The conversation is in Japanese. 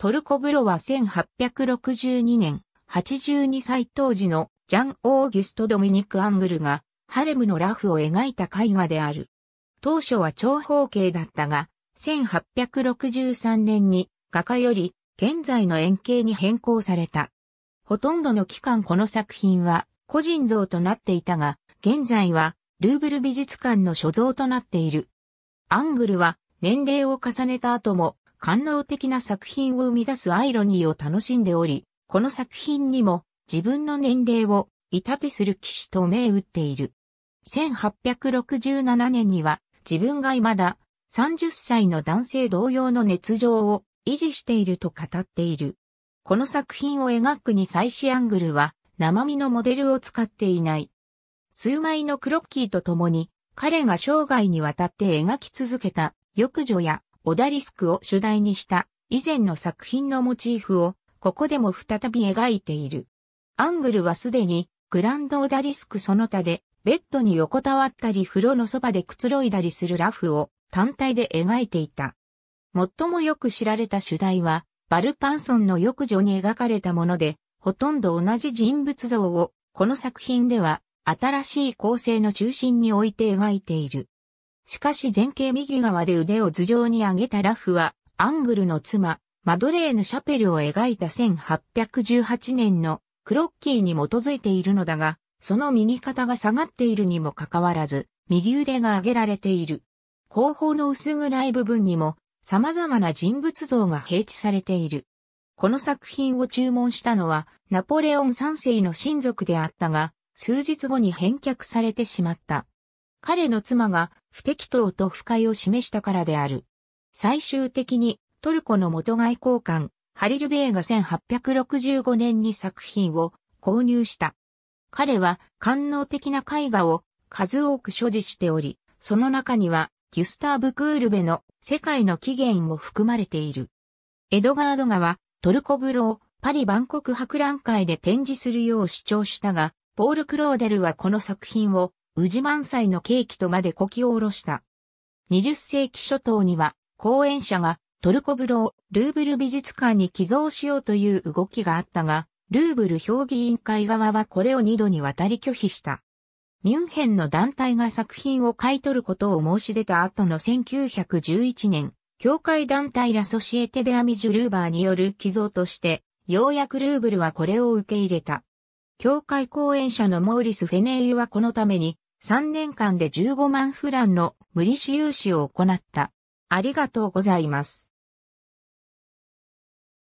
トルコブロは1862年、82歳当時のジャン・オーギュスト・ドミニク・アングルが、ハレムのラフを描いた絵画である。当初は長方形だったが、1863年に画家より現在の円形に変更された。ほとんどの期間この作品は個人像となっていたが、現在はルーブル美術館の所蔵となっている。アングルは年齢を重ねた後も官能的な作品を生み出すアイロニーを楽しんでおり、この作品にも自分の年齢を痛手する騎士と銘打っている。1867年には自分が未だ30歳の男性同様の熱情を維持していると語っている。この作品を描くに最しアングルは生身のモデルを使っていない。数枚のクロッキーと共に彼が生涯にわたって描き続けた浴女やオダリスクを主題にした以前の作品のモチーフをここでも再び描いている。アングルはすでにグランドオダリスクその他でベッドに横たわったり風呂のそばでくつろいだりするラフを単体で描いていた。最もよく知られた主題はバルパンソンの浴場に描かれたもので、ほとんど同じ人物像をこの作品では新しい構成の中心に置いて描いている。しかし前傾右側で腕を頭上に上げたラフは、アングルの妻、マドレーヌ・シャペルを描いた1818年のクロッキーに基づいているのだが、その右肩が下がっているにもかかわらず、右腕が上げられている。後方の薄暗い部分にも、様々な人物像が配置されている。この作品を注文したのは、ナポレオン3世の親族であったが、数日後に返却されてしまった。彼の妻が不適当と不快を示したからである。最終的にトルコの元外交官、ハリルベイが1865年に作品を購入した。彼は官能的な絵画を数多く所持しており、その中にはギュスターブ・クールベの世界の起源も含まれている。エドガード画はトルコブロー、パリ万国博覧会で展示するよう主張したが、ポール・クローデルはこの作品を宇治満載のケーキとまでこきを下ろした。20世紀初頭には、講演者がトルコブロをルーブル美術館に寄贈しようという動きがあったが、ルーブル評議委員会側はこれを2度にわたり拒否した。ミュンヘンの団体が作品を買い取ることを申し出た後の1911年、教会団体ラソシエテデアミジュルーバーによる寄贈として、ようやくルーブルはこれを受け入れた。教会講演者のモーリス・フェネーユはこのために、3年間で15万フランの無利子融資を行った。ありがとうございます。